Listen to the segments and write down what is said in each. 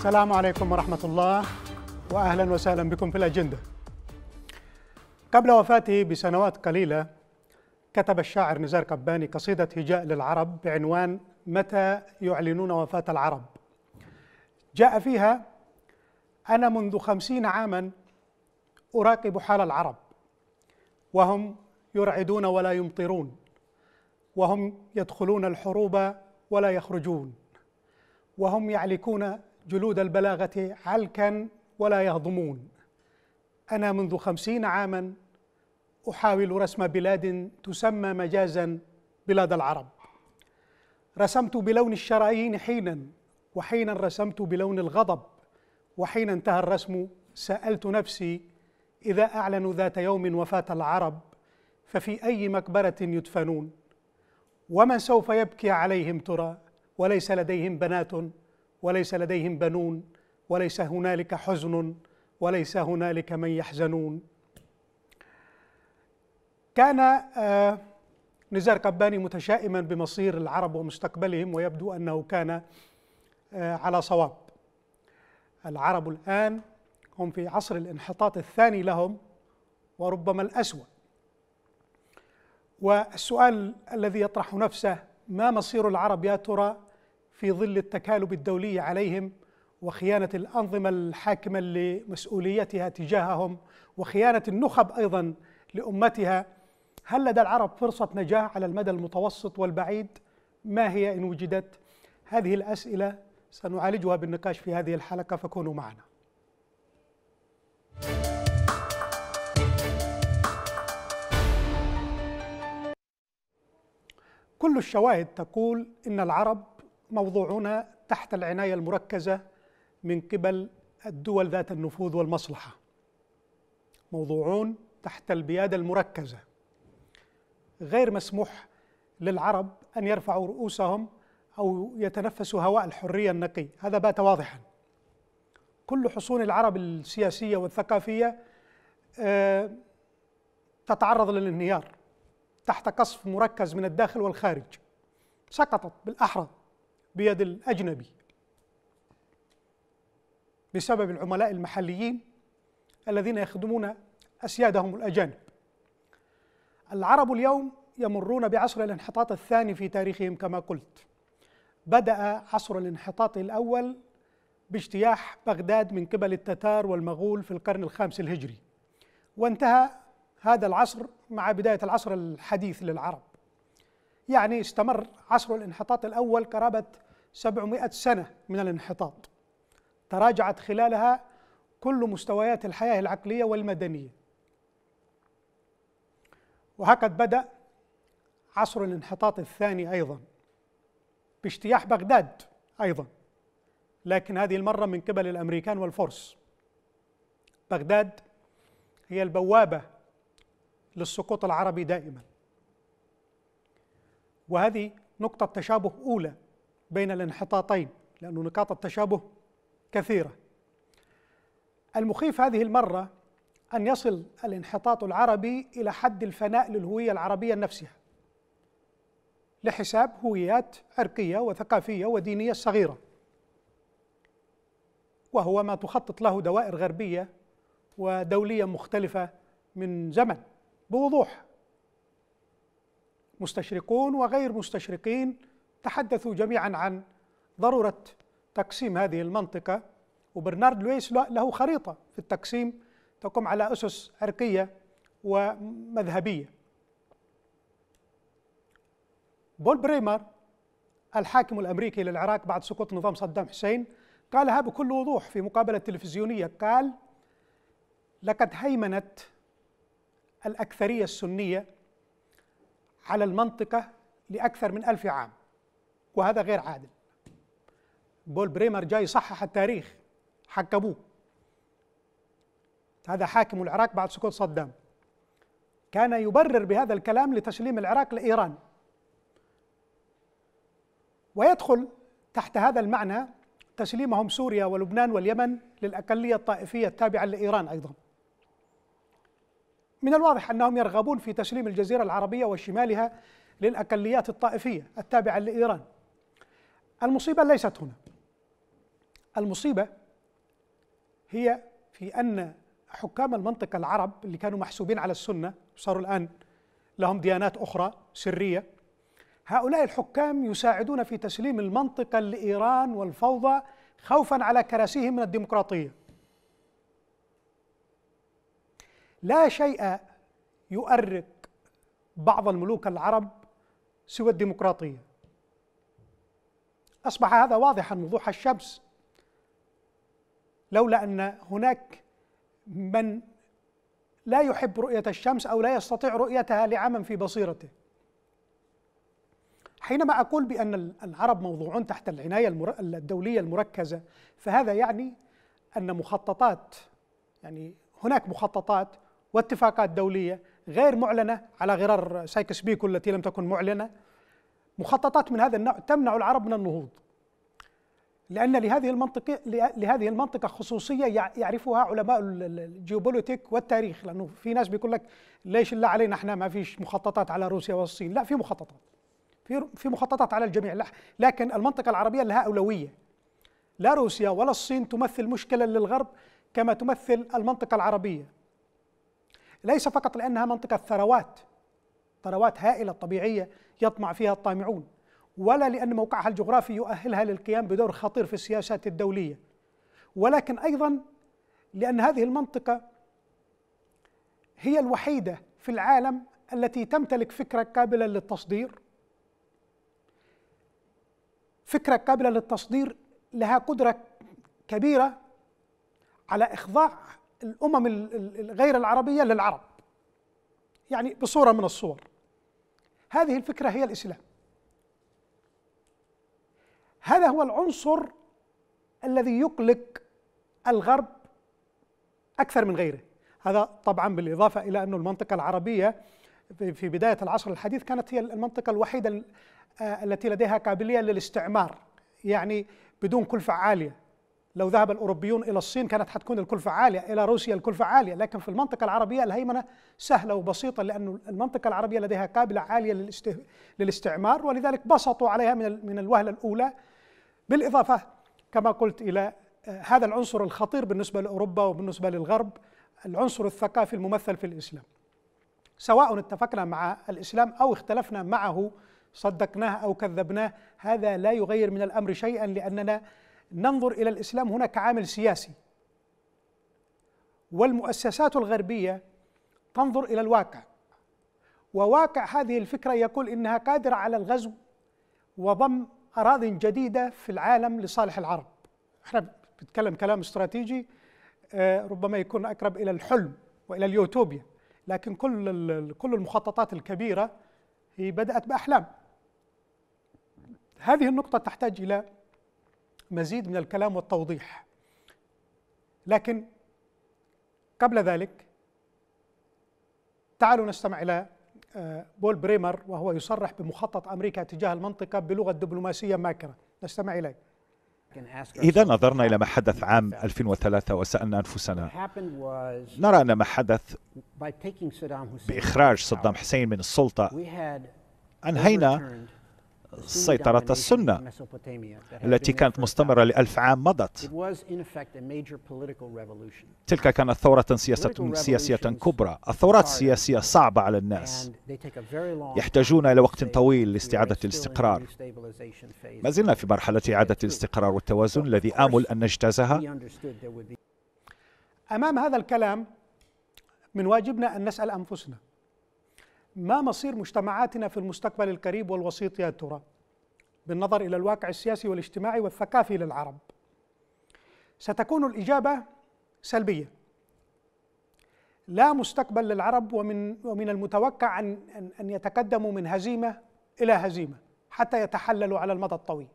السلام عليكم ورحمة الله وأهلا وسهلا بكم في الأجندة قبل وفاته بسنوات قليلة كتب الشاعر نزار كباني قصيدة هجاء للعرب بعنوان متى يعلنون وفاة العرب جاء فيها أنا منذ خمسين عاما أراقب حال العرب وهم يرعدون ولا يمطرون وهم يدخلون الحروب ولا يخرجون وهم يعلكون جلود البلاغة علكا ولا يهضمون أنا منذ خمسين عاما أحاول رسم بلاد تسمى مجازا بلاد العرب رسمت بلون الشرايين حينا وحينا رسمت بلون الغضب وحين انتهى الرسم سألت نفسي إذا أعلنوا ذات يوم وفاة العرب ففي أي مقبرة يدفنون ومن سوف يبكي عليهم ترى وليس لديهم بنات وليس لديهم بنون وليس هنالك حزن وليس هنالك من يحزنون كان آه، نزار قباني متشائما بمصير العرب ومستقبلهم ويبدو انه كان آه، على صواب العرب الان هم في عصر الانحطاط الثاني لهم وربما الاسوا والسؤال الذي يطرح نفسه ما مصير العرب يا ترى في ظل التكالب الدولي عليهم وخيانة الأنظمة الحاكمة لمسؤوليتها تجاههم وخيانة النخب أيضا لأمتها هل لدى العرب فرصة نجاح على المدى المتوسط والبعيد؟ ما هي إن وجدت؟ هذه الأسئلة سنعالجها بالنقاش في هذه الحلقة فكونوا معنا كل الشواهد تقول إن العرب موضوعنا تحت العنايه المركزه من قبل الدول ذات النفوذ والمصلحه موضوعون تحت البياده المركزه غير مسموح للعرب ان يرفعوا رؤوسهم او يتنفسوا هواء الحريه النقي هذا بات واضحا كل حصون العرب السياسيه والثقافيه آه، تتعرض للانهيار تحت قصف مركز من الداخل والخارج سقطت بالاحرى بيد الأجنبي بسبب العملاء المحليين الذين يخدمون أسيادهم الأجانب العرب اليوم يمرون بعصر الانحطاط الثاني في تاريخهم كما قلت بدأ عصر الانحطاط الأول باجتياح بغداد من قبل التتار والمغول في القرن الخامس الهجري وانتهى هذا العصر مع بداية العصر الحديث للعرب يعني استمر عصر الانحطاط الأول قرابة 700 سنة من الانحطاط تراجعت خلالها كل مستويات الحياة العقلية والمدنية وهكذا بدأ عصر الانحطاط الثاني أيضا باجتياح بغداد أيضا لكن هذه المرة من قبل الأمريكان والفرس بغداد هي البوابة للسقوط العربي دائما وهذه نقطة تشابه أولى بين الانحطاطين لأن نقاط التشابه كثيرة المخيف هذه المرة أن يصل الانحطاط العربي إلى حد الفناء للهوية العربية نفسها لحساب هويات عرقية وثقافية ودينية صغيرة وهو ما تخطط له دوائر غربية ودولية مختلفة من زمن بوضوح مستشرقون وغير مستشرقين تحدثوا جميعا عن ضروره تقسيم هذه المنطقه وبرنارد لويس له خريطه في التقسيم تقوم على اسس عرقيه ومذهبيه بول بريمر الحاكم الامريكي للعراق بعد سقوط نظام صدام حسين قالها بكل وضوح في مقابله تلفزيونيه قال لقد هيمنت الاكثريه السنيه على المنطقة لأكثر من ألف عام وهذا غير عادل بول بريمر جاي صحح التاريخ حكبوه هذا حاكم العراق بعد سقوط صدام كان يبرر بهذا الكلام لتسليم العراق لإيران ويدخل تحت هذا المعنى تسليمهم سوريا ولبنان واليمن للأقلية الطائفية التابعة لإيران أيضا من الواضح أنهم يرغبون في تسليم الجزيرة العربية وشمالها للأقليات الطائفية التابعة لإيران المصيبة ليست هنا المصيبة هي في أن حكام المنطقة العرب اللي كانوا محسوبين على السنة صاروا الآن لهم ديانات أخرى سرية هؤلاء الحكام يساعدون في تسليم المنطقة لإيران والفوضى خوفا على كراسيهم من الديمقراطية لا شيء يؤرق بعض الملوك العرب سوى الديمقراطيه اصبح هذا واضحا وضوح الشمس لولا ان هناك من لا يحب رؤيه الشمس او لا يستطيع رؤيتها لعمى في بصيرته حينما اقول بان العرب موضوعون تحت العنايه الدوليه المركزه فهذا يعني ان مخططات يعني هناك مخططات واتفاقات دولية غير معلنة على غرار سايكس بيكو التي لم تكن معلنة مخططات من هذا النوع تمنع العرب من النهوض لأن لهذه المنطقة لهذه المنطقة خصوصية يعرفها علماء الجيوبوليتيك والتاريخ لأنه في ناس بيقول لك ليش لا علينا احنا ما فيش مخططات على روسيا والصين لا في مخططات في في مخططات على الجميع لكن المنطقة العربية لها أولوية لا روسيا ولا الصين تمثل مشكلة للغرب كما تمثل المنطقة العربية ليس فقط لأنها منطقة ثروات ثروات هائلة طبيعية يطمع فيها الطامعون ولا لأن موقعها الجغرافي يؤهلها للقيام بدور خطير في السياسات الدولية ولكن أيضا لأن هذه المنطقة هي الوحيدة في العالم التي تمتلك فكرة قابلة للتصدير فكرة قابلة للتصدير لها قدرة كبيرة على إخضاع الأمم غير العربية للعرب يعني بصورة من الصور هذه الفكرة هي الإسلام هذا هو العنصر الذي يقلق الغرب أكثر من غيره هذا طبعا بالإضافة إلى أن المنطقة العربية في بداية العصر الحديث كانت هي المنطقة الوحيدة آه، التي لديها قابلية للاستعمار يعني بدون كلفة عالية لو ذهب الأوروبيون إلى الصين كانت حتكون الكلفة عالية إلى روسيا الكلفة عالية لكن في المنطقة العربية الهيمنة سهلة وبسيطة لأن المنطقة العربية لديها قابلة عالية للاستعمار ولذلك بسطوا عليها من, من الوهلة الأولى بالإضافة كما قلت إلى آه، هذا العنصر الخطير بالنسبة لأوروبا وبالنسبة للغرب العنصر الثقافي الممثل في الإسلام سواء اتفقنا مع الإسلام أو اختلفنا معه صدقناه أو كذبناه هذا لا يغير من الأمر شيئا لأننا ننظر الى الاسلام هناك عامل سياسي والمؤسسات الغربيه تنظر الى الواقع وواقع هذه الفكره يقول انها قادره على الغزو وضم اراضي جديده في العالم لصالح العرب. احنا بنتكلم كلام استراتيجي آه، ربما يكون اقرب الى الحلم والى اليوتوبيا، لكن كل كل المخططات الكبيره هي بدات باحلام. هذه النقطه تحتاج الى مزيد من الكلام والتوضيح لكن قبل ذلك تعالوا نستمع إلى آه، بول بريمر وهو يصرح بمخطط أمريكا تجاه المنطقة بلغة دبلوماسية ماكرة نستمع إليه إذا نظرنا إلى ما حدث عام 2003 وسألنا أنفسنا نرى أن ما حدث بإخراج صدام حسين من السلطة أنهينا سيطرة السنة التي كانت مستمرة لألف عام مضت تلك كانت ثورة سياسة, سياسية كبرى الثورات السياسية صعبة على الناس يحتاجون إلى وقت طويل لاستعادة الاستقرار ما زلنا في مرحلة إعادة الاستقرار والتوازن الذي آمل أن نجتازها أمام هذا الكلام من واجبنا أن نسأل أنفسنا ما مصير مجتمعاتنا في المستقبل القريب والوسيط يا ترى بالنظر الى الواقع السياسي والاجتماعي والثقافي للعرب ستكون الاجابه سلبيه لا مستقبل للعرب ومن ومن المتوقع ان ان يتقدموا من هزيمه الى هزيمه حتى يتحللوا على المدى الطويل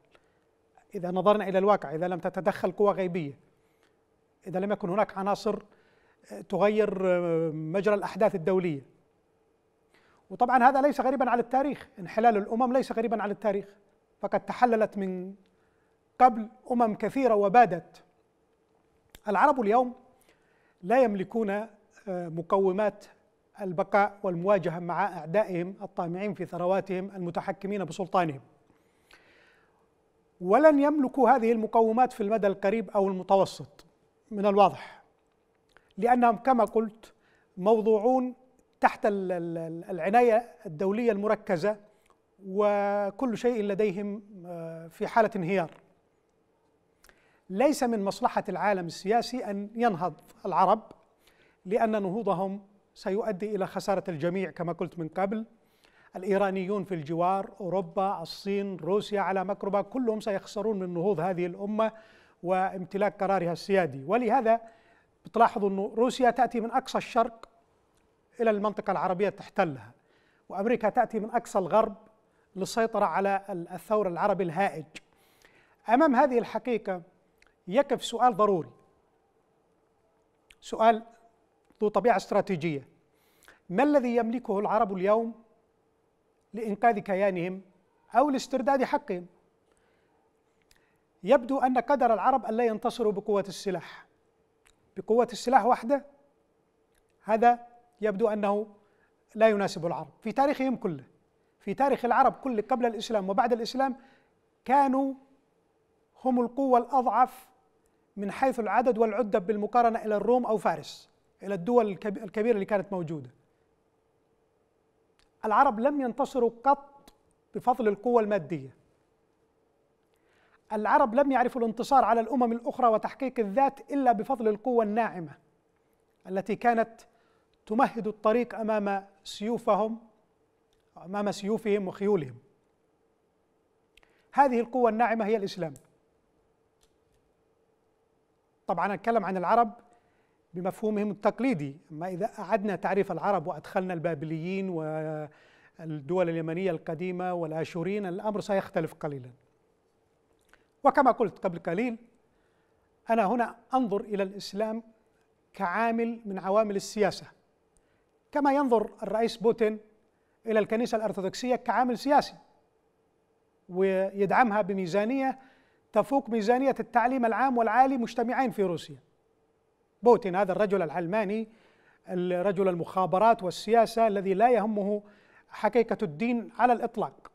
اذا نظرنا الى الواقع اذا لم تتدخل قوى غيبيه اذا لم يكن هناك عناصر آه، تغير آه، مجرى الاحداث الدوليه وطبعا هذا ليس غريبا على التاريخ انحلال الامم ليس غريبا على التاريخ فقد تحللت من قبل امم كثيره وبادت العرب اليوم لا يملكون آه، مقومات البقاء والمواجهه مع اعدائهم الطامعين في ثرواتهم المتحكمين بسلطانهم ولن يملكوا هذه المقومات في المدى القريب او المتوسط من الواضح لانهم كما قلت موضوعون تحت العناية الدولية المركزة وكل شيء لديهم آه، في حالة انهيار ليس من مصلحة العالم السياسي أن ينهض العرب لأن نهوضهم سيؤدي إلى خسارة الجميع كما قلت من قبل الإيرانيون في الجوار أوروبا الصين روسيا على مكربة كلهم سيخسرون من نهوض هذه الأمة وامتلاك قرارها السيادي ولهذا بتلاحظوا أن روسيا تأتي من أقصى الشرق إلى المنطقة العربية تحتلها وأمريكا تأتي من أقصى الغرب للسيطرة على الثور العربي الهائج أمام هذه الحقيقة يقف سؤال ضروري سؤال ذو طبيعة استراتيجية ما الذي يملكه العرب اليوم لإنقاذ كيانهم أو لاسترداد حقهم يبدو أن قدر العرب أن لا ينتصروا بقوة السلاح بقوة السلاح وحده هذا يبدو انه لا يناسب العرب في تاريخهم كله في تاريخ العرب كله قبل الاسلام وبعد الاسلام كانوا هم القوه الاضعف من حيث العدد والعده بالمقارنه الى الروم او فارس الى الدول الكبيره اللي كانت موجوده العرب لم ينتصروا قط بفضل القوه الماديه العرب لم يعرفوا الانتصار على الامم الاخرى وتحقيق الذات الا بفضل القوه الناعمه التي كانت تمهد الطريق امام سيوفهم امام سيوفهم وخيولهم هذه القوه الناعمه هي الاسلام طبعا اتكلم عن العرب بمفهومهم التقليدي اما اذا اعدنا تعريف العرب وادخلنا البابليين والدول اليمنيه القديمه والاشوريين الامر سيختلف قليلا وكما قلت قبل قليل انا هنا انظر الى الاسلام كعامل من عوامل السياسه كما ينظر الرئيس بوتين إلى الكنيسة الأرثوذكسية كعامل سياسي ويدعمها بميزانية تفوق ميزانية التعليم العام والعالي مجتمعين في روسيا بوتين هذا الرجل العلماني الرجل المخابرات والسياسة الذي لا يهمه حقيقة الدين على الإطلاق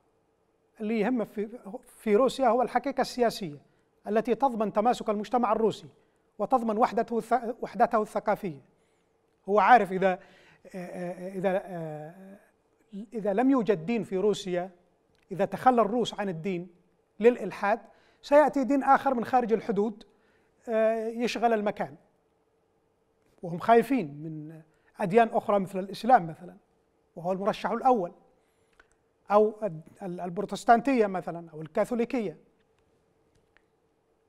اللي يهمه في, في روسيا هو الحقيقة السياسية التي تضمن تماسك المجتمع الروسي وتضمن وحدته, وحدته الثقافية هو عارف إذا آه، آه، إذا آه، إذا لم يوجد دين في روسيا إذا تخلى الروس عن الدين للإلحاد سيأتي دين آخر من خارج الحدود يشغل المكان وهم خايفين من أديان أخرى مثل الإسلام مثلا وهو المرشح الأول أو البروتستانتية مثلا أو الكاثوليكية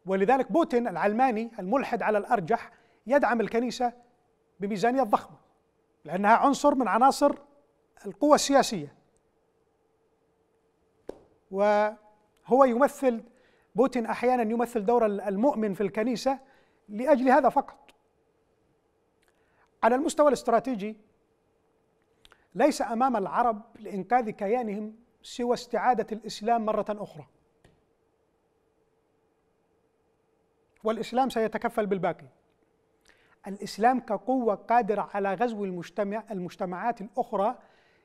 ولذلك بوتين العلماني الملحد على الأرجح يدعم الكنيسة بميزانية ضخمة لأنها عنصر من عناصر القوة السياسية وهو يمثل بوتين أحيانا يمثل دور المؤمن في الكنيسة لأجل هذا فقط على المستوى الاستراتيجي ليس أمام العرب لإنقاذ كيانهم سوى استعادة الإسلام مرة أخرى والإسلام سيتكفل بالباقي الإسلام كقوة قادرة على غزو المجتمع المجتمعات الأخرى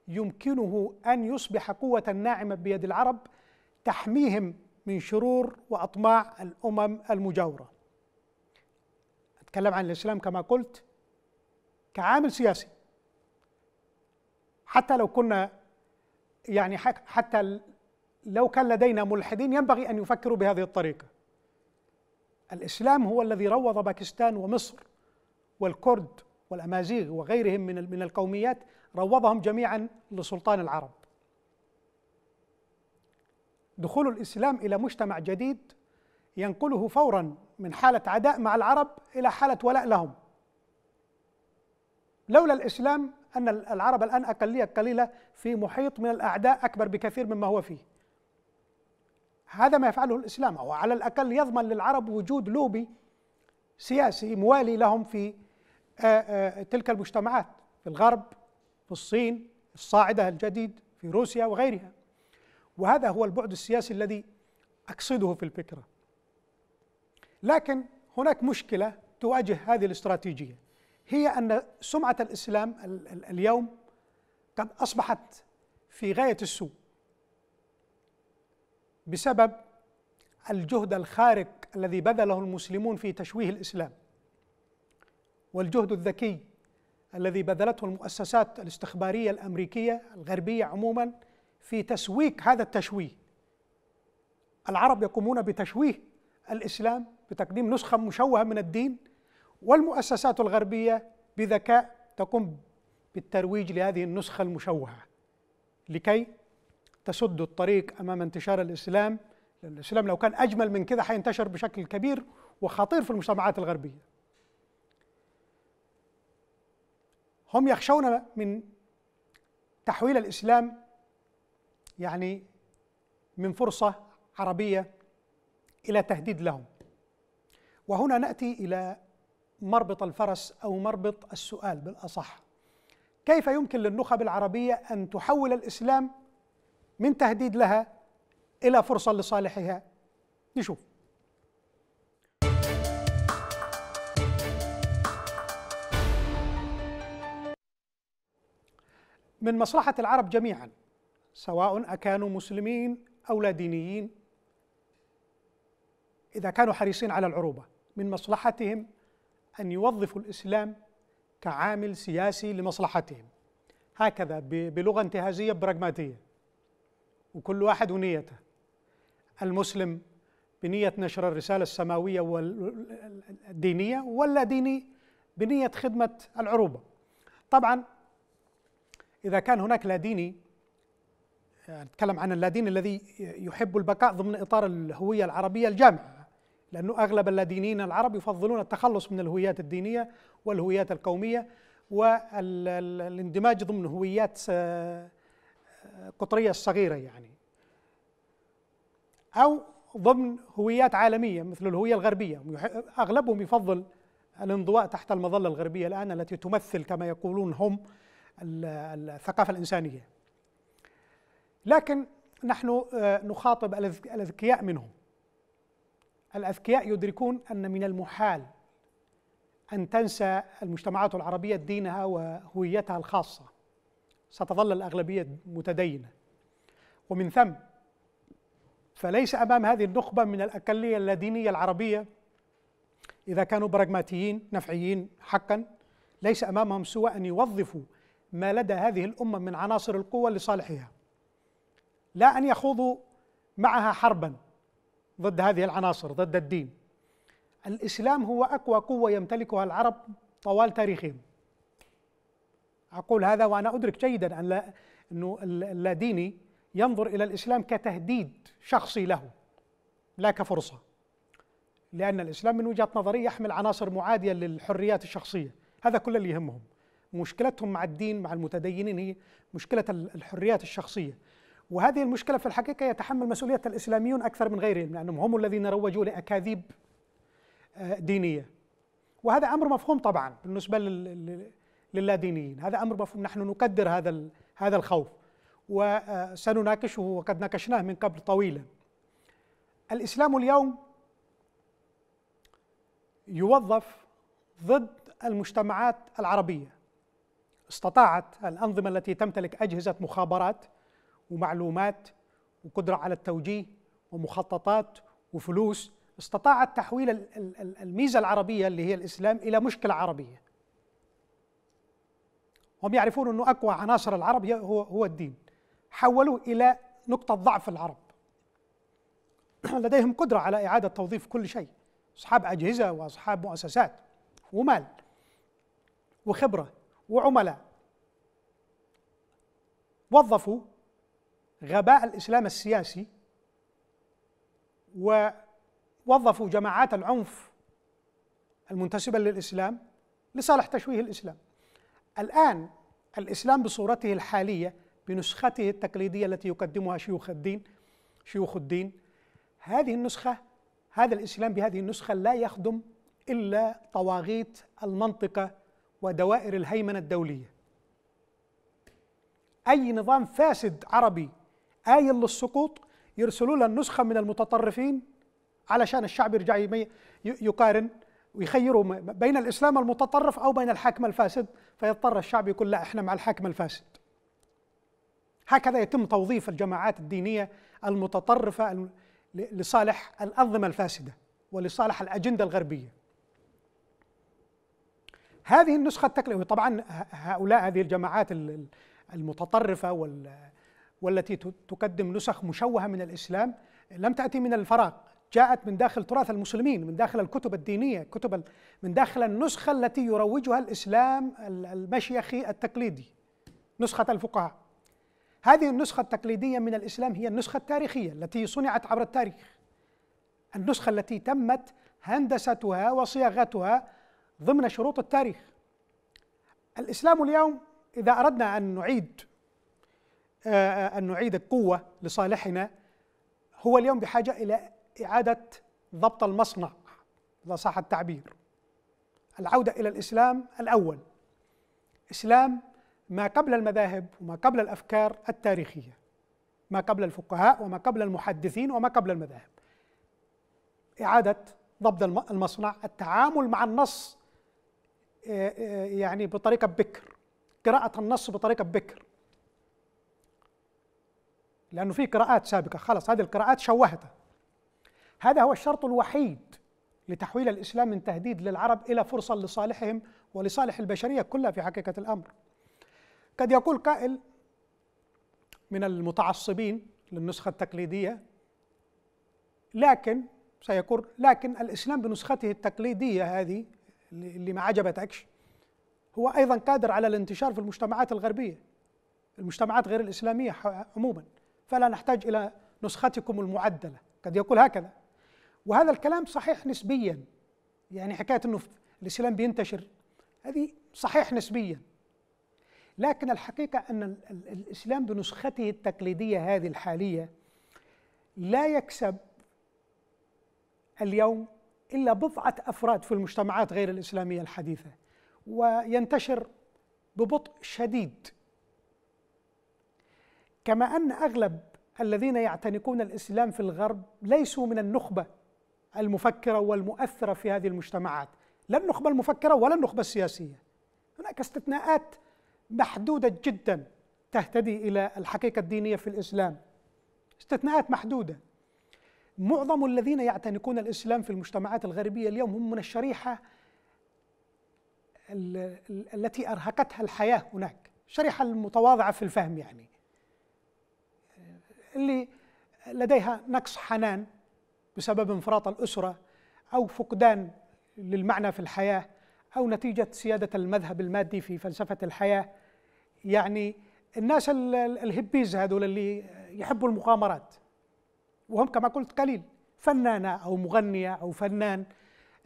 يمكنه أن يصبح قوة ناعمة بيد العرب تحميهم من شرور وأطماع الأمم المجاورة أتكلم عن الإسلام كما قلت كعامل سياسي حتى لو كنا يعني حتى لو كان لدينا ملحدين ينبغي أن يفكروا بهذه الطريقة الإسلام هو الذي روض باكستان ومصر والكرد والامازيغ وغيرهم من من القوميات روضهم جميعا لسلطان العرب. دخول الاسلام الى مجتمع جديد ينقله فورا من حاله عداء مع العرب الى حاله ولاء لهم. لولا الاسلام ان العرب الان اقليه قليله في محيط من الاعداء اكبر بكثير مما هو فيه. هذا ما يفعله الاسلام او على الاقل يضمن للعرب وجود لوبي سياسي موالي لهم في آه، آه، تلك المجتمعات في الغرب في الصين الصاعدة الجديد في روسيا وغيرها وهذا هو البعد السياسي الذي أقصده في الفكرة لكن هناك مشكلة تواجه هذه الاستراتيجية هي أن سمعة الإسلام اليوم قد أصبحت في غاية السوء بسبب الجهد الخارق الذي بذله المسلمون في تشويه الإسلام والجهد الذكي الذي بذلته المؤسسات الاستخباريه الامريكيه الغربيه عموما في تسويق هذا التشويه. العرب يقومون بتشويه الاسلام بتقديم نسخه مشوهه من الدين والمؤسسات الغربيه بذكاء تقوم بالترويج لهذه النسخه المشوهه لكي تسد الطريق امام انتشار الاسلام الاسلام لو كان اجمل من كده حينتشر بشكل كبير وخطير في المجتمعات الغربيه هم يخشون من تحويل الإسلام يعني من فرصة عربية إلى تهديد لهم وهنا نأتي إلى مربط الفرس أو مربط السؤال بالأصح كيف يمكن للنخب العربية أن تحول الإسلام من تهديد لها إلى فرصة لصالحها نشوف من مصلحة العرب جميعا سواء أكانوا مسلمين أو لا دينيين إذا كانوا حريصين على العروبة من مصلحتهم أن يوظفوا الإسلام كعامل سياسي لمصلحتهم هكذا بلغة انتهازية براغماتية وكل واحد ونيته المسلم بنية نشر الرسالة السماوية والدينية واللا ديني بنية خدمة العروبة طبعا إذا كان هناك لاديني أتكلم يعني عن اللاديني الذي يحب البقاء ضمن إطار الهوية العربية الجامعة لأنه أغلب اللادينيين العرب يفضلون التخلص من الهويات الدينية والهويات القومية والاندماج ضمن هويات آه، آه، قطرية صغيرة يعني أو ضمن هويات عالمية مثل الهوية الغربية أغلبهم يفضل الانضواء تحت المظلة الغربية الآن التي تمثل كما يقولون هم الثقافة الإنسانية لكن نحن آه، نخاطب الأذكياء منهم الأذكياء يدركون أن من المحال أن تنسى المجتمعات العربية دينها وهويتها الخاصة ستظل الأغلبية متدينة ومن ثم فليس أمام هذه النخبة من الأقلية اللادينية العربية إذا كانوا براغماتيين نفعيين حقا ليس أمامهم سوى أن يوظفوا ما لدى هذه الامه من عناصر القوه لصالحها لا ان يخوضوا معها حربا ضد هذه العناصر ضد الدين الاسلام هو اقوى قوه يمتلكها العرب طوال تاريخهم اقول هذا وانا ادرك جيدا ان لا انه اللاديني ينظر الى الاسلام كتهديد شخصي له لا كفرصه لان الاسلام من وجهه نظري يحمل عناصر معاديه للحريات الشخصيه هذا كل اللي يهمهم ومشكلتهم مع الدين مع المتدينين هي مشكلة الحريات الشخصية وهذه المشكلة في الحقيقة يتحمل مسؤولية الإسلاميون أكثر من غيرهم لأنهم هم الذين روجوا لأكاذيب آه، دينية وهذا أمر مفهوم طبعا بالنسبة للادينيين هذا أمر مفهوم نحن نقدر هذا هذا الخوف وسنناقشه آه، وقد ناقشناه من قبل طويلا الإسلام اليوم يوظف ضد المجتمعات العربية استطاعت الأنظمة التي تمتلك أجهزة مخابرات ومعلومات وقدرة على التوجيه ومخططات وفلوس استطاعت تحويل الميزة العربية اللي هي الإسلام إلى مشكلة عربية هم يعرفون أنه أقوى عناصر العرب هو, هو الدين حولوه إلى نقطة ضعف العرب لديهم قدرة على إعادة توظيف كل شيء أصحاب أجهزة وأصحاب مؤسسات ومال وخبرة وعملاء وظفوا غباء الاسلام السياسي ووظفوا جماعات العنف المنتسبه للاسلام لصالح تشويه الاسلام. الان الاسلام بصورته الحاليه بنسخته التقليديه التي يقدمها شيوخ الدين شيوخ الدين هذه النسخه هذا الاسلام بهذه النسخه لا يخدم الا طواغيت المنطقه ودوائر الهيمنة الدولية أي نظام فاسد عربي آيل للسقوط يرسلوا له النسخة من المتطرفين علشان الشعب يرجع يقارن ويخيروا بين الإسلام المتطرف أو بين الحاكم الفاسد فيضطر الشعب يقول لا إحنا مع الحاكم الفاسد هكذا يتم توظيف الجماعات الدينية المتطرفة لصالح الأنظمة الفاسدة ولصالح الأجندة الغربية هذه النسخة التقليدية طبعا هؤلاء هذه الجماعات المتطرفة وال والتي تقدم نسخ مشوهة من الإسلام لم تأتي من الفراغ جاءت من داخل تراث المسلمين من داخل الكتب الدينية كتب من داخل النسخة التي يروجها الإسلام المشيخي التقليدي نسخة الفقهاء هذه النسخة التقليدية من الإسلام هي النسخة التاريخية التي صنعت عبر التاريخ النسخة التي تمت هندستها وصياغتها ضمن شروط التاريخ الإسلام اليوم إذا أردنا أن نعيد آه، آه، أن نعيد القوة لصالحنا هو اليوم بحاجة إلى إعادة ضبط المصنع إذا صح التعبير العودة إلى الإسلام الأول إسلام ما قبل المذاهب وما قبل الأفكار التاريخية ما قبل الفقهاء وما قبل المحدثين وما قبل المذاهب إعادة ضبط المصنع التعامل مع النص يعني بطريقه بكر قراءه النص بطريقه بكر لانه في قراءات سابقه خلاص هذه القراءات شوهتها هذا هو الشرط الوحيد لتحويل الاسلام من تهديد للعرب الى فرصه لصالحهم ولصالح البشريه كلها في حقيقه الامر قد يقول قائل من المتعصبين للنسخه التقليديه لكن سيقول لكن الاسلام بنسخته التقليديه هذه اللي ما عجبتكش هو ايضا قادر على الانتشار في المجتمعات الغربيه المجتمعات غير الاسلاميه عموما فلا نحتاج الى نسختكم المعدله قد يقول هكذا وهذا الكلام صحيح نسبيا يعني حكايه انه الاسلام بينتشر هذه صحيح نسبيا لكن الحقيقه ان الاسلام بنسخته التقليديه هذه الحاليه لا يكسب اليوم إلا بضعة أفراد في المجتمعات غير الإسلامية الحديثة وينتشر ببطء شديد كما أن أغلب الذين يعتنقون الإسلام في الغرب ليسوا من النخبة المفكرة والمؤثرة في هذه المجتمعات لا النخبة المفكرة ولا النخبة السياسية هناك استثناءات محدودة جدا تهتدي إلى الحقيقة الدينية في الإسلام استثناءات محدودة معظم الذين يعتنقون الاسلام في المجتمعات الغربيه اليوم هم من الشريحه التي ارهقتها الحياه هناك، الشريحه المتواضعه في الفهم يعني. اللي لديها نقص حنان بسبب انفراط الاسره او فقدان للمعنى في الحياه او نتيجه سياده المذهب المادي في فلسفه الحياه. يعني الناس الهبيز هذول اللي يحبوا المغامرات وهم كما قلت قليل فنانة أو مغنية أو فنان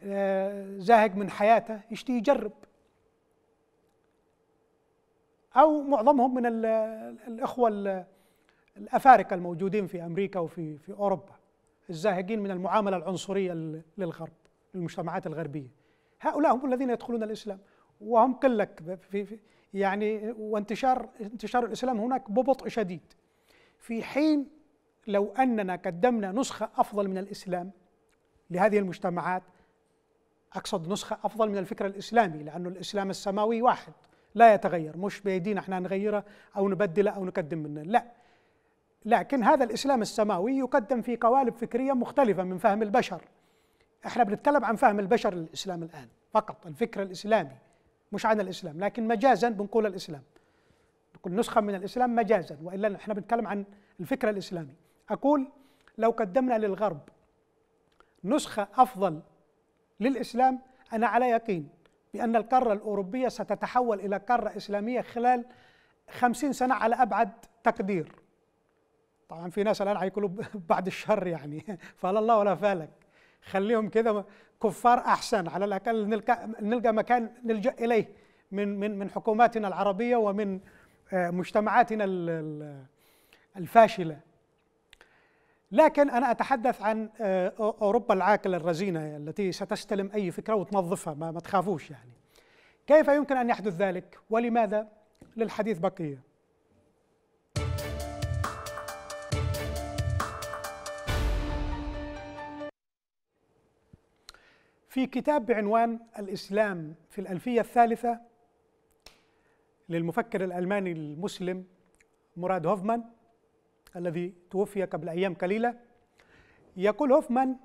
آه، زاهق من حياته يشتي يجرب أو معظمهم من الإخوة الأفارقة الموجودين في أمريكا وفي في أوروبا الزاهقين من المعاملة العنصرية للغرب للمجتمعات الغربية هؤلاء هم الذين يدخلون الإسلام وهم قلك في, في يعني وانتشار انتشار الإسلام هناك ببطء شديد في حين لو اننا قدمنا نسخه افضل من الاسلام لهذه المجتمعات اقصد نسخه افضل من الفكر الاسلامي لانه الاسلام السماوي واحد لا يتغير مش بايدينا احنا نغيره او نبدله او نقدم منه لا لكن هذا الاسلام السماوي يقدم في قوالب فكريه مختلفه من فهم البشر احنا بنتكلم عن فهم البشر للاسلام الان فقط الفكر الاسلامي مش عن الاسلام لكن مجازا بنقول الاسلام بنقول نسخه من الاسلام مجازا والا احنا بنتكلم عن الفكر الاسلامي أقول لو قدمنا للغرب نسخة أفضل للإسلام أنا على يقين بأن القارة الأوروبية ستتحول إلى قارة إسلامية خلال خمسين سنة على أبعد تقدير طبعا في ناس الآن هيقولوا بعد الشر يعني فلا الله ولا فالك خليهم كده كفار أحسن على الأقل نلقى, نلقى مكان نلجأ إليه من, من, من حكوماتنا العربية ومن آه، مجتمعاتنا الفاشلة لكن أنا أتحدث عن آه، أوروبا العاقلة الرزينة التي ستستلم أي فكرة وتنظفها ما, ما تخافوش يعني كيف يمكن أن يحدث ذلك ولماذا للحديث بقية في كتاب بعنوان الإسلام في الألفية الثالثة للمفكر الألماني المسلم مراد هوفمان الذي توفي قبل أيام قليلة يقول هوفمان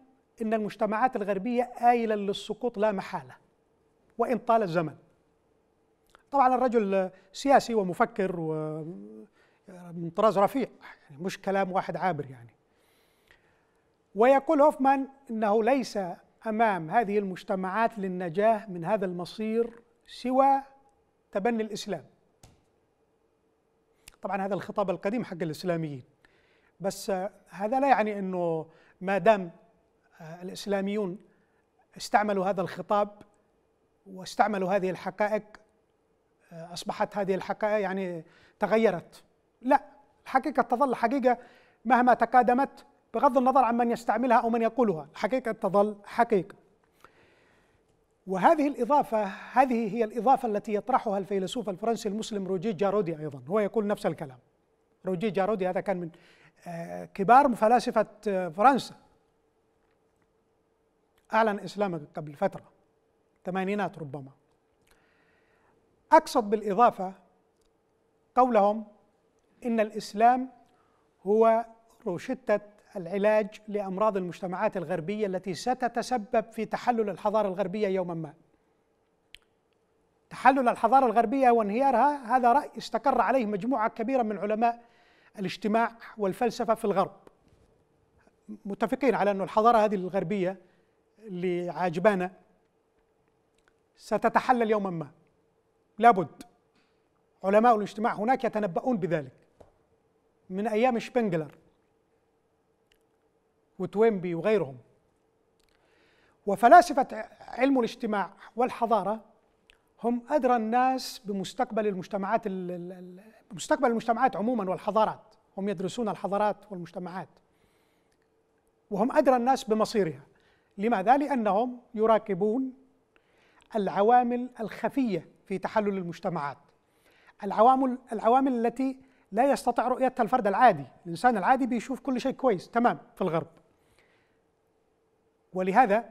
إن المجتمعات الغربية آيلة للسقوط لا محالة وإن طال الزمن طبعا الرجل سياسي ومفكر ومن طراز رفيع يعني مش كلام واحد عابر يعني ويقول هوفمان انه ليس امام هذه المجتمعات للنجاه من هذا المصير سوى تبني الاسلام طبعا هذا الخطاب القديم حق الاسلاميين بس هذا لا يعني انه ما دام الاسلاميون استعملوا هذا الخطاب واستعملوا هذه الحقائق اصبحت هذه الحقائق يعني تغيرت لا الحقيقه تظل حقيقه مهما تقادمت بغض النظر عن من يستعملها او من يقولها الحقيقه تظل حقيقه وهذه الإضافة هذه هي الإضافة التي يطرحها الفيلسوف الفرنسي المسلم روجي جارودي أيضا هو يقول نفس الكلام روجي جارودي هذا كان من كبار فلاسفة فرنسا أعلن إسلامه قبل فترة ثمانينات ربما أقصد بالإضافة قولهم إن الإسلام هو روشتة العلاج لأمراض المجتمعات الغربية التي ستتسبب في تحلل الحضارة الغربية يوما ما تحلل الحضارة الغربية وانهيارها هذا رأي استقر عليه مجموعة كبيرة من علماء الاجتماع والفلسفه في الغرب متفقين على أن الحضاره هذه الغربيه اللي عاجبانا ستتحلل يوما ما لابد علماء الاجتماع هناك يتنبؤون بذلك من ايام شبنجلر وتوينبي وغيرهم وفلاسفه علم الاجتماع والحضاره هم أدرى الناس بمستقبل المجتمعات بمستقبل المجتمعات عموما والحضارات هم يدرسون الحضارات والمجتمعات وهم أدرى الناس بمصيرها لماذا؟ لأنهم يراقبون العوامل الخفية في تحلل المجتمعات العوامل العوامل التي لا يستطيع رؤيتها الفرد العادي الإنسان العادي بيشوف كل شيء كويس تمام في الغرب ولهذا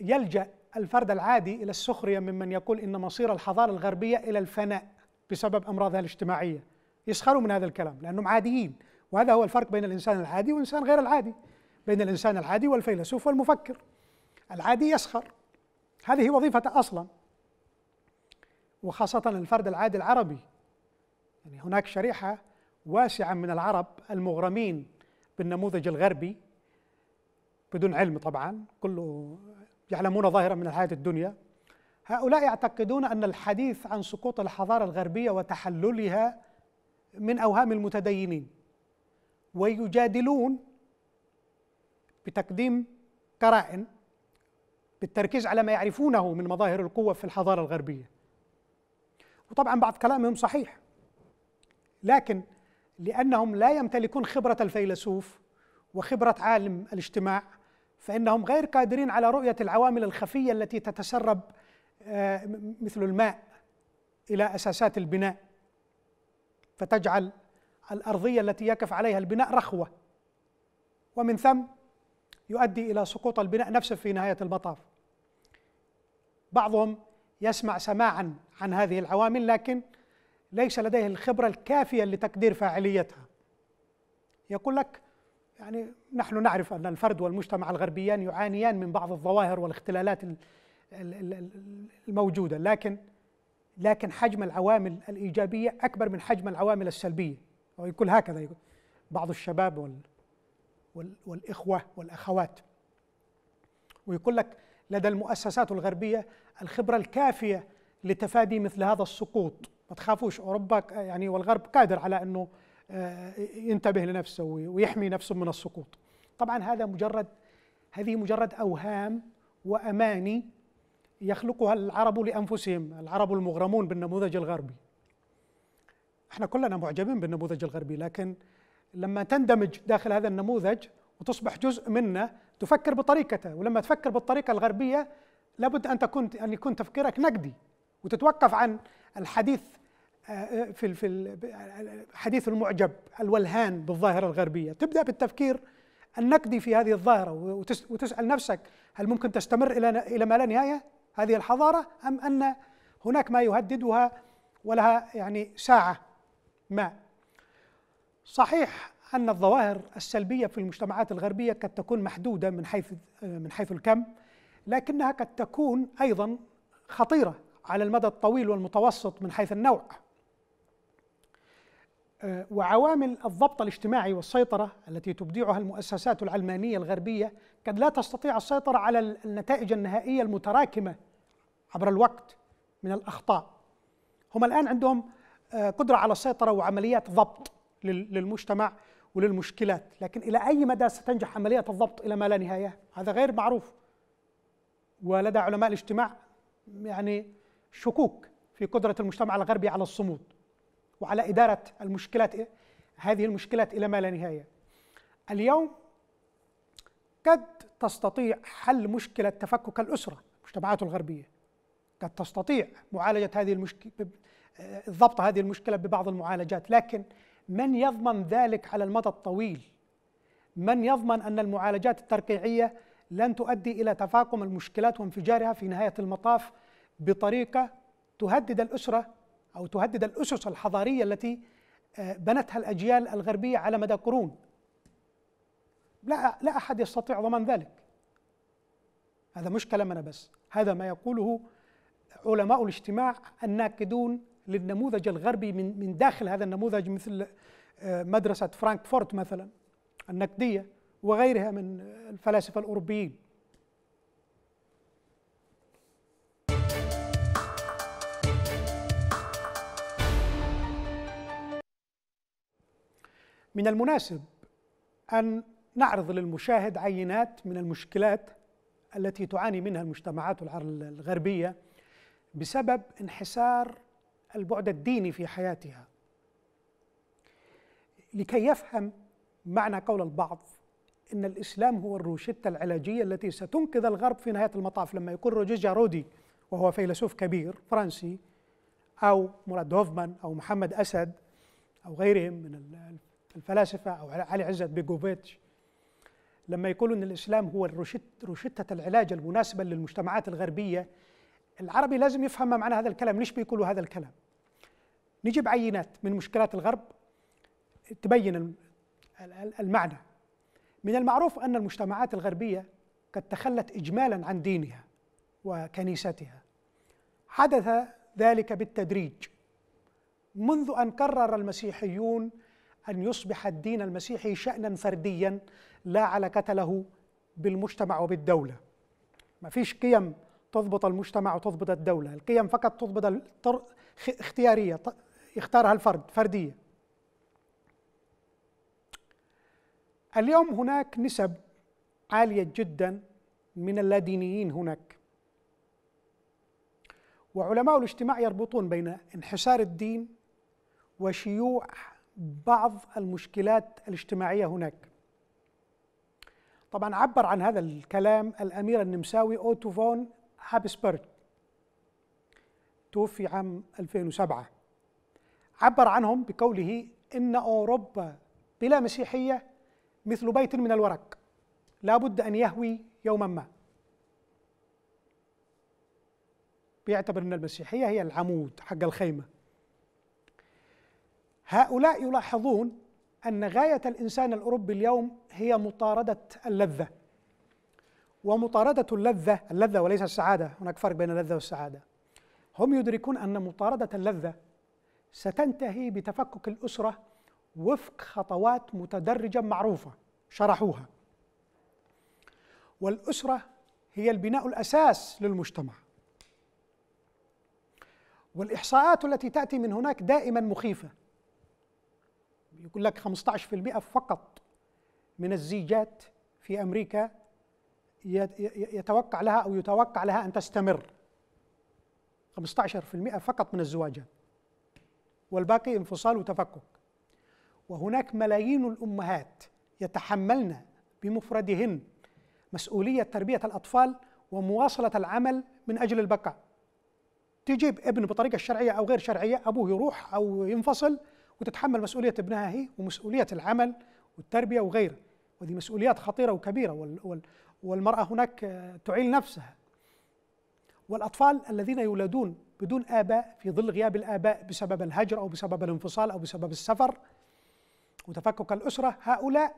يلجأ الفرد العادي إلى السخرية ممن يقول إن مصير الحضارة الغربية إلى الفناء بسبب أمراضها الاجتماعية يسخروا من هذا الكلام لأنهم عاديين وهذا هو الفرق بين الإنسان العادي والإنسان غير العادي بين الإنسان العادي والفيلسوف والمفكر العادي يسخر هذه وظيفته أصلا وخاصة الفرد العادي العربي يعني هناك شريحة واسعة من العرب المغرمين بالنموذج الغربي بدون علم طبعا كله يعلمون ظاهرا من الحياة الدنيا هؤلاء يعتقدون أن الحديث عن سقوط الحضارة الغربية وتحللها من أوهام المتدينين ويجادلون بتقديم قرائن بالتركيز على ما يعرفونه من مظاهر القوة في الحضارة الغربية وطبعا بعض كلامهم صحيح لكن لأنهم لا يمتلكون خبرة الفيلسوف وخبرة عالم الاجتماع فإنهم غير قادرين على رؤية العوامل الخفية التي تتسرب آه، مثل الماء إلى أساسات البناء فتجعل الأرضية التي يقف عليها البناء رخوة ومن ثم يؤدي إلى سقوط البناء نفسه في نهاية المطاف بعضهم يسمع سماعا عن هذه العوامل لكن ليس لديه الخبرة الكافية لتقدير فاعليتها يقول لك يعني نحن نعرف أن الفرد والمجتمع الغربيان يعانيان من بعض الظواهر والاختلالات الموجودة لكن لكن حجم العوامل الإيجابية أكبر من حجم العوامل السلبية أو يقول هكذا يقول بعض الشباب وال والإخوة والأخوات ويقول لك لدى المؤسسات الغربية الخبرة الكافية لتفادي مثل هذا السقوط ما تخافوش أوروبا يعني والغرب قادر على أنه آه، ينتبه لنفسه ويحمي نفسه من السقوط طبعا هذا مجرد هذه مجرد أوهام وأماني يخلقها العرب لأنفسهم العرب المغرمون بالنموذج الغربي احنا كلنا معجبين بالنموذج الغربي لكن لما تندمج داخل هذا النموذج وتصبح جزء منه تفكر بطريقته ولما تفكر بالطريقة الغربية لابد أن تكون أن يكون تفكيرك نقدي وتتوقف عن الحديث في في حديث المعجب الولهان بالظاهره الغربيه، تبدا بالتفكير النقدي في هذه الظاهره وتسال نفسك هل ممكن تستمر الى الى ما لا نهايه هذه الحضاره ام ان هناك ما يهددها ولها يعني ساعه ما. صحيح ان الظواهر السلبيه في المجتمعات الغربيه قد تكون محدوده من حيث من حيث الكم لكنها قد تكون ايضا خطيره على المدى الطويل والمتوسط من حيث النوع آه، وعوامل الضبط الاجتماعي والسيطرة التي تبدعها المؤسسات العلمانية الغربية قد لا تستطيع السيطرة على النتائج النهائية المتراكمة عبر الوقت من الأخطاء هم الآن عندهم آه، قدرة على السيطرة وعمليات ضبط للمجتمع وللمشكلات لكن إلى أي مدى ستنجح عملية الضبط إلى ما لا نهاية هذا غير معروف ولدى علماء الاجتماع يعني شكوك في قدرة المجتمع الغربي على الصمود وعلى إدارة المشكلات إيه؟ هذه المشكلات إلى ما لا نهاية اليوم قد تستطيع حل مشكلة تفكك الأسرة المجتمعات الغربية قد تستطيع معالجة هذه المشكلة ضبط هذه المشكلة ببعض المعالجات لكن من يضمن ذلك على المدى الطويل من يضمن أن المعالجات الترقيعية لن تؤدي إلى تفاقم المشكلات وانفجارها في نهاية المطاف بطريقة تهدد الأسرة أو تهدد الأسس الحضارية التي آه، بنتها الأجيال الغربية على مدى قرون لا, لا أحد يستطيع ضمان ذلك هذا مش كلامنا بس هذا ما يقوله علماء الاجتماع الناقدون للنموذج الغربي من, من داخل هذا النموذج مثل آه، مدرسة فرانكفورت مثلا النقدية وغيرها من الفلاسفة الأوروبيين من المناسب ان نعرض للمشاهد عينات من المشكلات التي تعاني منها المجتمعات الغربيه بسبب انحسار البعد الديني في حياتها لكي يفهم معنى قول البعض ان الاسلام هو الروشته العلاجيه التي ستنقذ الغرب في نهايه المطاف لما يقول روجيه جارودي وهو فيلسوف كبير فرنسي او مراد هوفمان او محمد اسد او غيرهم من الفلاسفة أو علي عزت بيجوفيتش لما يقولوا أن الإسلام هو روشتة العلاج المناسبة للمجتمعات الغربية العربي لازم يفهم ما معنى هذا الكلام ليش بيقولوا هذا الكلام نجيب عينات من مشكلات الغرب تبين المعنى من المعروف أن المجتمعات الغربية قد تخلت إجمالا عن دينها وكنيستها حدث ذلك بالتدريج منذ أن قرر المسيحيون أن يصبح الدين المسيحي شأنا فرديا لا علاقة له بالمجتمع وبالدولة ما فيش قيم تضبط المجتمع وتضبط الدولة القيم فقط تضبط اختيارية يختارها الفرد فردية اليوم هناك نسب عالية جدا من اللادينيين هناك وعلماء الاجتماع يربطون بين انحسار الدين وشيوع بعض المشكلات الاجتماعية هناك طبعا عبر عن هذا الكلام الأمير النمساوي أوتو فون هابسبرغ توفي عام 2007 عبر عنهم بقوله إن أوروبا بلا مسيحية مثل بيت من الورق لا بد أن يهوي يوما ما بيعتبر أن المسيحية هي العمود حق الخيمة هؤلاء يلاحظون ان غايه الانسان الاوروبي اليوم هي مطارده اللذه ومطارده اللذه اللذه وليس السعاده هناك فرق بين اللذه والسعاده هم يدركون ان مطارده اللذه ستنتهي بتفكك الاسره وفق خطوات متدرجه معروفه شرحوها والاسره هي البناء الاساس للمجتمع والاحصاءات التي تاتي من هناك دائما مخيفه يقول لك 15% فقط من الزيجات في امريكا يتوقع لها او يتوقع لها ان تستمر 15% فقط من الزواجات والباقي انفصال وتفكك وهناك ملايين الامهات يتحملن بمفردهن مسؤوليه تربيه الاطفال ومواصله العمل من اجل البقاء تجيب ابن بطريقه شرعيه او غير شرعيه ابوه يروح او ينفصل وتتحمل مسؤوليه ابنها هي ومسؤوليه العمل والتربيه وغيره ودي مسؤوليات خطيره وكبيره والمراه هناك تعيل نفسها والاطفال الذين يولدون بدون اباء في ظل غياب الاباء بسبب الهجر او بسبب الانفصال او بسبب السفر وتفكك الاسره هؤلاء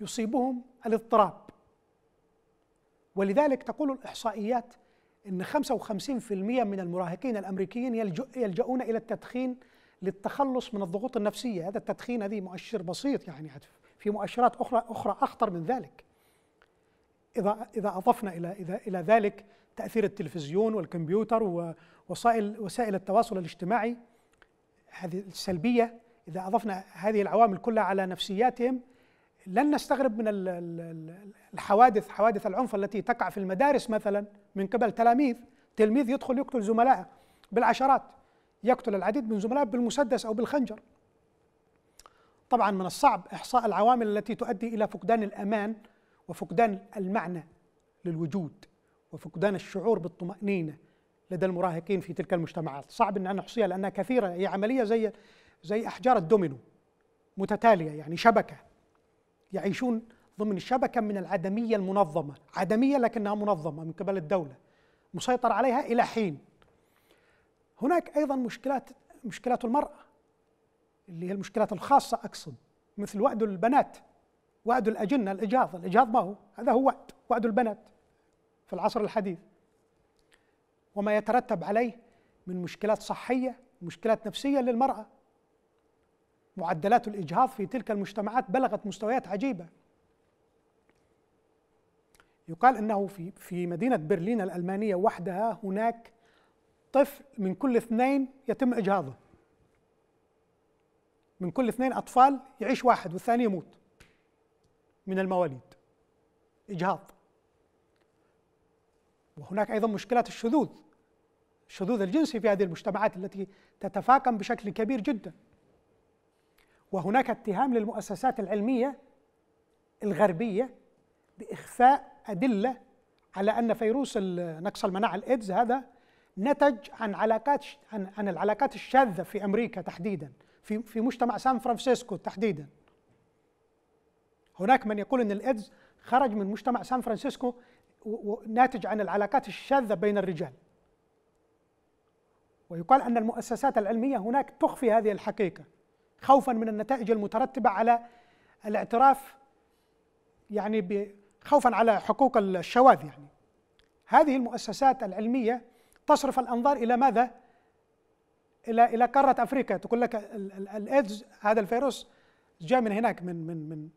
يصيبهم الاضطراب ولذلك تقول الاحصائيات ان 55% من المراهقين الامريكيين يلجؤون الى التدخين للتخلص من الضغوط النفسيه هذا التدخين هذه مؤشر بسيط يعني في مؤشرات اخرى اخرى اخطر من ذلك اذا اذا اضفنا الى اذا الى ذلك تاثير التلفزيون والكمبيوتر ووسائل وسائل التواصل الاجتماعي هذه السلبيه اذا اضفنا هذه العوامل كلها على نفسياتهم لن نستغرب من الحوادث حوادث العنف التي تقع في المدارس مثلا من قبل تلاميذ تلميذ يدخل يقتل زملائه بالعشرات يقتل العديد من زملائه بالمسدس أو بالخنجر طبعا من الصعب إحصاء العوامل التي تؤدي إلى فقدان الأمان وفقدان المعنى للوجود وفقدان الشعور بالطمأنينة لدى المراهقين في تلك المجتمعات صعب أن نحصيها لأنها كثيرة هي عملية زي زي أحجار الدومينو متتالية يعني شبكة يعيشون ضمن شبكة من العدمية المنظمة عدمية لكنها منظمة من قبل الدولة مسيطر عليها إلى حين هناك ايضا مشكلات مشكلات المراه اللي هي المشكلات الخاصه اقصد مثل وعد البنات وعد الاجنه الاجهاض، الاجهاض ما هو هذا هو وعد وعد البنات في العصر الحديث وما يترتب عليه من مشكلات صحيه مشكلات نفسيه للمراه معدلات الاجهاض في تلك المجتمعات بلغت مستويات عجيبه يقال انه في في مدينه برلين الالمانيه وحدها هناك طفل من كل اثنين يتم إجهاضه من كل اثنين أطفال يعيش واحد والثاني يموت من المواليد إجهاض وهناك أيضا مشكلات الشذوذ الشذوذ الجنسي في هذه المجتمعات التي تتفاقم بشكل كبير جدا وهناك اتهام للمؤسسات العلمية الغربية بإخفاء أدلة على أن فيروس نقص المناعة الإيدز هذا نتج عن علاقات عن, العلاقات الشاذه في امريكا تحديدا في في مجتمع سان فرانسيسكو تحديدا هناك من يقول ان الايدز خرج من مجتمع سان فرانسيسكو ناتج عن العلاقات الشاذه بين الرجال ويقال ان المؤسسات العلميه هناك تخفي هذه الحقيقه خوفا من النتائج المترتبه على الاعتراف يعني خوفا على حقوق الشواذ يعني هذه المؤسسات العلميه تصرف الانظار الى ماذا؟ الى الى قاره افريقيا تقول لك الايدز هذا الفيروس جاء من هناك من من من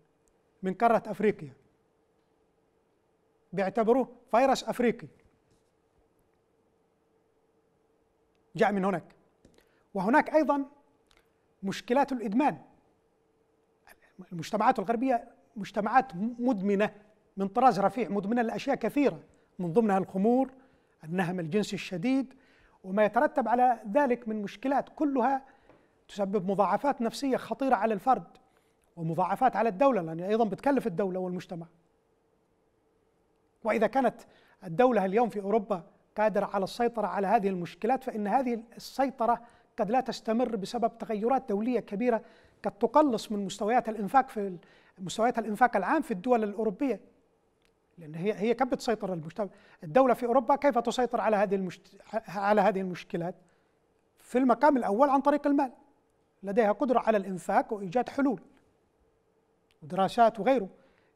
من قاره افريقيا بيعتبروه فيروس افريقي جاء من هناك وهناك ايضا مشكلات الادمان المجتمعات الغربيه مجتمعات مدمنه من طراز رفيع مدمنه لاشياء كثيره من ضمنها الخمور أنها من الجنس الشديد وما يترتب على ذلك من مشكلات كلها تسبب مضاعفات نفسية خطيرة على الفرد ومضاعفات على الدولة لأن أيضا بتكلف الدولة والمجتمع وإذا كانت الدولة اليوم في أوروبا قادرة على السيطرة على هذه المشكلات فإن هذه السيطرة قد لا تستمر بسبب تغيرات دولية كبيرة قد تقلص من مستويات الإنفاق في مستويات الإنفاق العام في الدول الأوروبية لان هي هي كم بتسيطر المجتمع الدوله في اوروبا كيف تسيطر على هذه المشت... على هذه المشكلات في المقام الاول عن طريق المال لديها قدره على الانفاق وايجاد حلول ودراسات وغيره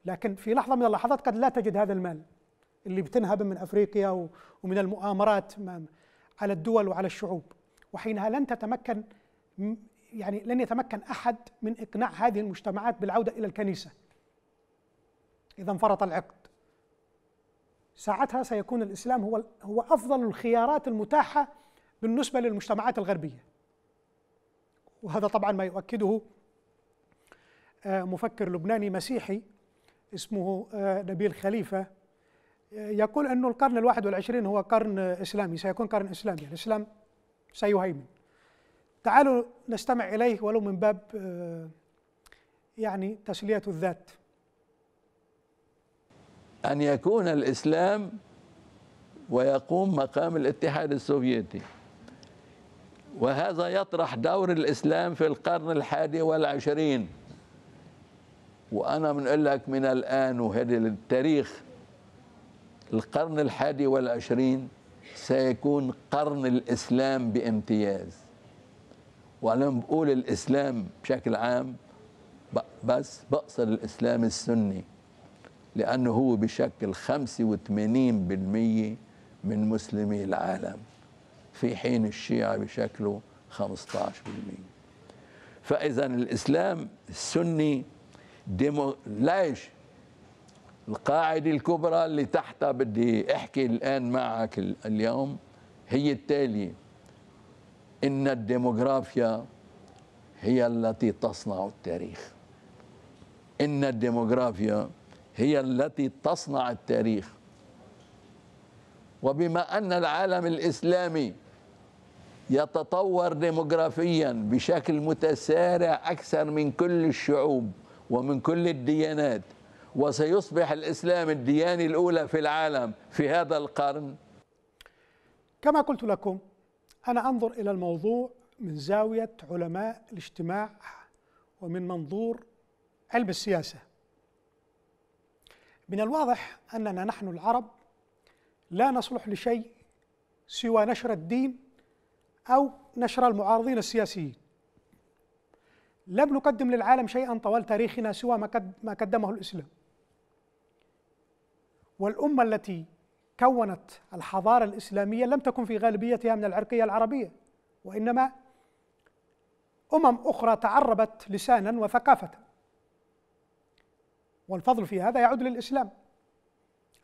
لكن في لحظه من اللحظات قد لا تجد هذا المال اللي بتنهب من افريقيا ومن المؤامرات على الدول وعلى الشعوب وحينها لن تتمكن يعني لن يتمكن احد من اقناع هذه المجتمعات بالعوده الى الكنيسه اذا انفرط العقد ساعتها سيكون الاسلام هو هو افضل الخيارات المتاحه بالنسبه للمجتمعات الغربيه. وهذا طبعا ما يؤكده آه، مفكر لبناني مسيحي اسمه آه، نبيل خليفه آه، يقول انه القرن الواحد والعشرين هو قرن اسلامي سيكون قرن اسلامي الاسلام سيهيمن تعالوا نستمع اليه ولو من باب يعني تسليه الذات أن يكون الإسلام ويقوم مقام الاتحاد السوفيتي وهذا يطرح دور الإسلام في القرن الحادي والعشرين وأنا بنقول لك من الآن وهذا التاريخ القرن الحادي والعشرين سيكون قرن الإسلام بامتياز وأنا بقول الإسلام بشكل عام بس بقصد الإسلام السني لأنه هو بشكل 85% من مسلمي العالم في حين الشيعة بشكله 15% فإذا الإسلام السني ديمو... ليش القاعدة الكبرى اللي تحتها بدي أحكي الآن معك اليوم هي التالية إن الديموغرافيا هي التي تصنع التاريخ إن الديموغرافيا هي التي تصنع التاريخ وبما ان العالم الاسلامي يتطور ديموغرافيا بشكل متسارع اكثر من كل الشعوب ومن كل الديانات وسيصبح الاسلام الديانه الاولى في العالم في هذا القرن كما قلت لكم انا انظر الى الموضوع من زاويه علماء الاجتماع ومن منظور علم السياسه من الواضح أننا نحن العرب لا نصلح لشيء سوى نشر الدين أو نشر المعارضين السياسيين لم نقدم للعالم شيئا طوال تاريخنا سوى ما قدمه الإسلام والأمة التي كونت الحضارة الإسلامية لم تكن في غالبيتها من العرقية العربية وإنما أمم أخرى تعربت لسانا وثقافة والفضل في هذا يعود للإسلام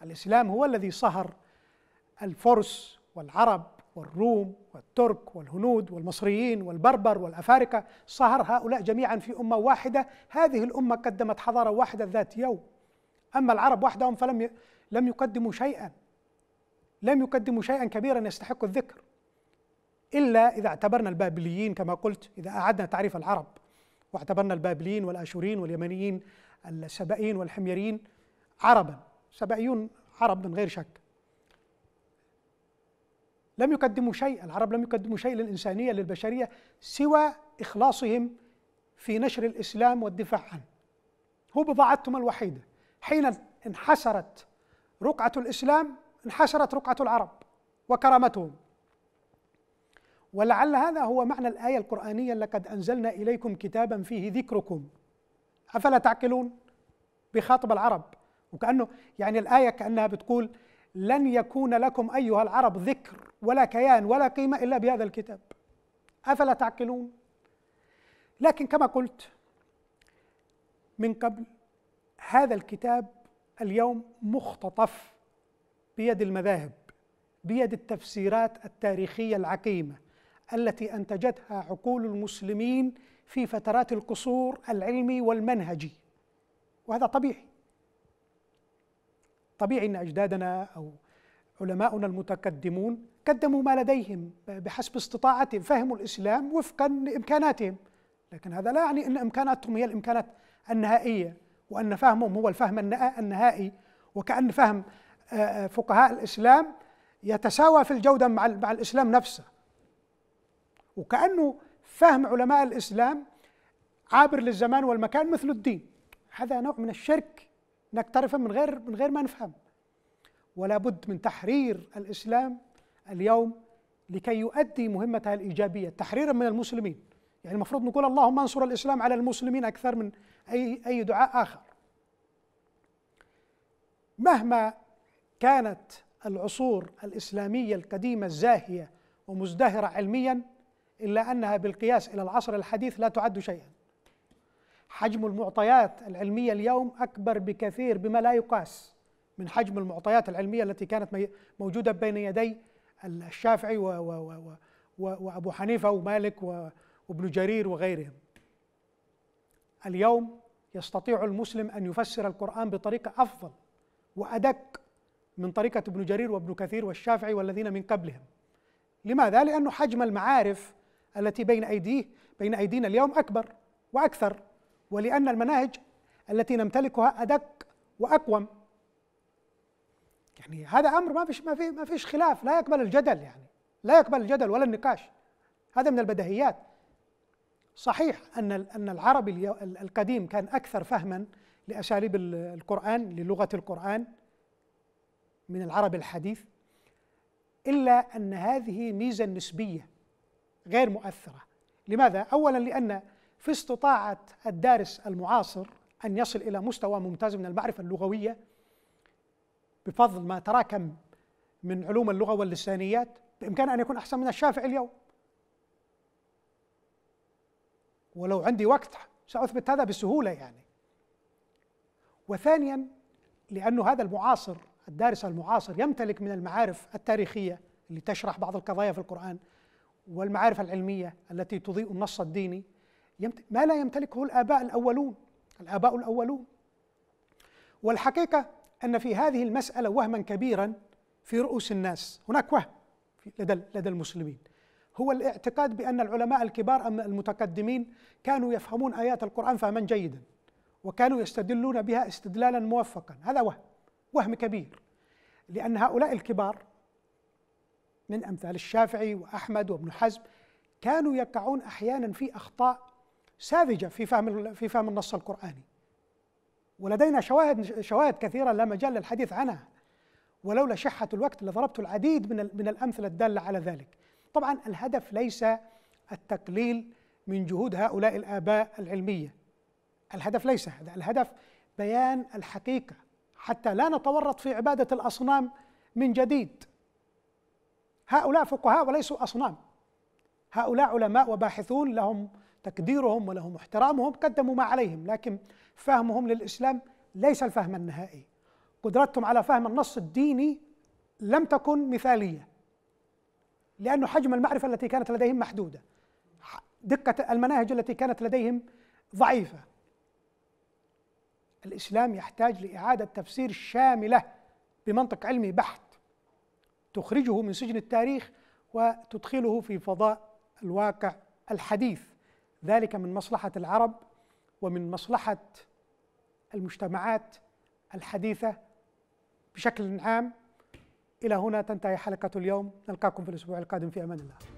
الإسلام هو الذي صهر الفرس والعرب والروم والترك والهنود والمصريين والبربر والأفارقة صهر هؤلاء جميعا في أمة واحدة هذه الأمة قدمت حضارة واحدة ذات يوم أما العرب وحدهم فلم لم يقدموا شيئا لم يقدموا شيئا كبيرا يستحق الذكر إلا إذا اعتبرنا البابليين كما قلت إذا أعدنا تعريف العرب واعتبرنا البابليين والآشوريين واليمنيين السبائيين والحميريين عربا سبائيون عرب من غير شك لم يقدموا شيء العرب لم يقدموا شيء للإنسانية للبشرية سوى إخلاصهم في نشر الإسلام والدفاع عنه هو بضاعتهم الوحيدة حين انحسرت رقعة الإسلام انحسرت رقعة العرب وكرامتهم ولعل هذا هو معنى الآية القرآنية لقد أنزلنا إليكم كتابا فيه ذكركم أفلا تعقلون بخاطب العرب وكأنه يعني الآية كأنها بتقول لن يكون لكم أيها العرب ذكر ولا كيان ولا قيمة إلا بهذا الكتاب أفلا تعقلون لكن كما قلت من قبل هذا الكتاب اليوم مختطف بيد المذاهب بيد التفسيرات التاريخيه العقيمه التي انتجتها عقول المسلمين في فترات القصور العلمي والمنهجي وهذا طبيعي طبيعي ان اجدادنا او علماؤنا المتقدمون قدموا ما لديهم بحسب استطاعتهم فهموا الاسلام وفقا لامكاناتهم لكن هذا لا يعني ان امكاناتهم هي الامكانات النهائيه وان فهمهم هو الفهم النهائي وكان فهم فقهاء الاسلام يتساوى في الجوده مع مع الاسلام نفسه وكانه فهم علماء الاسلام عابر للزمان والمكان مثل الدين هذا نوع من الشرك انك من غير من غير ما نفهم ولا بد من تحرير الاسلام اليوم لكي يؤدي مهمتها الايجابيه تحريرا من المسلمين يعني المفروض نقول اللهم انصر الاسلام على المسلمين اكثر من اي اي دعاء اخر مهما كانت العصور الاسلاميه القديمه الزاهيه ومزدهره علميا إلا أنها بالقياس إلى العصر الحديث لا تعد شيئا حجم المعطيات العلمية اليوم أكبر بكثير بما لا يقاس من حجم المعطيات العلمية التي كانت موجودة بين يدي الشافعي و و و و وأبو حنيفة ومالك وابن جرير وغيرهم اليوم يستطيع المسلم أن يفسر القرآن بطريقة أفضل وأدق من طريقة ابن جرير وابن كثير والشافعي والذين من قبلهم لماذا؟ لأن حجم المعارف التي بين أيديه بين أيدينا اليوم أكبر وأكثر ولأن المناهج التي نمتلكها أدق وأقوم يعني هذا أمر ما فيش ما في ما فيش خلاف لا يقبل الجدل يعني لا يقبل الجدل ولا النقاش هذا من البدهيات صحيح أن أن العربي القديم كان أكثر فهما لأساليب القرآن للغة القرآن من العربي الحديث إلا أن هذه ميزة نسبية غير مؤثرة لماذا؟ أولا لأن في استطاعة الدارس المعاصر أن يصل إلى مستوى ممتاز من المعرفة اللغوية بفضل ما تراكم من علوم اللغة واللسانيات بإمكانه أن يكون أحسن من الشافعي اليوم ولو عندي وقت سأثبت هذا بسهولة يعني وثانيا لأنه هذا المعاصر الدارس المعاصر يمتلك من المعارف التاريخية اللي تشرح بعض القضايا في القرآن والمعارف العلمية التي تضيء النص الديني ما لا يمتلكه الآباء الأولون الآباء الأولون والحقيقة أن في هذه المسألة وهما كبيرا في رؤوس الناس هناك وهم لدى, لدى المسلمين هو الاعتقاد بأن العلماء الكبار المتقدمين كانوا يفهمون آيات القرآن فهما جيدا وكانوا يستدلون بها استدلالا موفقا هذا وهم وهم كبير لأن هؤلاء الكبار من أمثال الشافعي وأحمد وابن حزم كانوا يقعون أحيانا في أخطاء ساذجة في فهم في فهم النص القرآني ولدينا شواهد شواهد كثيرة لا مجال للحديث عنها ولولا شحة الوقت لضربت العديد من من الأمثلة الدالة على ذلك طبعا الهدف ليس التقليل من جهود هؤلاء الآباء العلمية الهدف ليس هذا الهدف بيان الحقيقة حتى لا نتورط في عبادة الأصنام من جديد هؤلاء فقهاء وليسوا أصنام هؤلاء علماء وباحثون لهم تقديرهم ولهم احترامهم قدموا ما عليهم لكن فهمهم للإسلام ليس الفهم النهائي قدرتهم على فهم النص الديني لم تكن مثالية لأن حجم المعرفة التي كانت لديهم محدودة دقة المناهج التي كانت لديهم ضعيفة الإسلام يحتاج لإعادة تفسير شاملة بمنطق علمي بحت تخرجه من سجن التاريخ وتدخله في فضاء الواقع الحديث ذلك من مصلحه العرب ومن مصلحه المجتمعات الحديثه بشكل عام الى هنا تنتهي حلقه اليوم نلقاكم في الاسبوع القادم في امان الله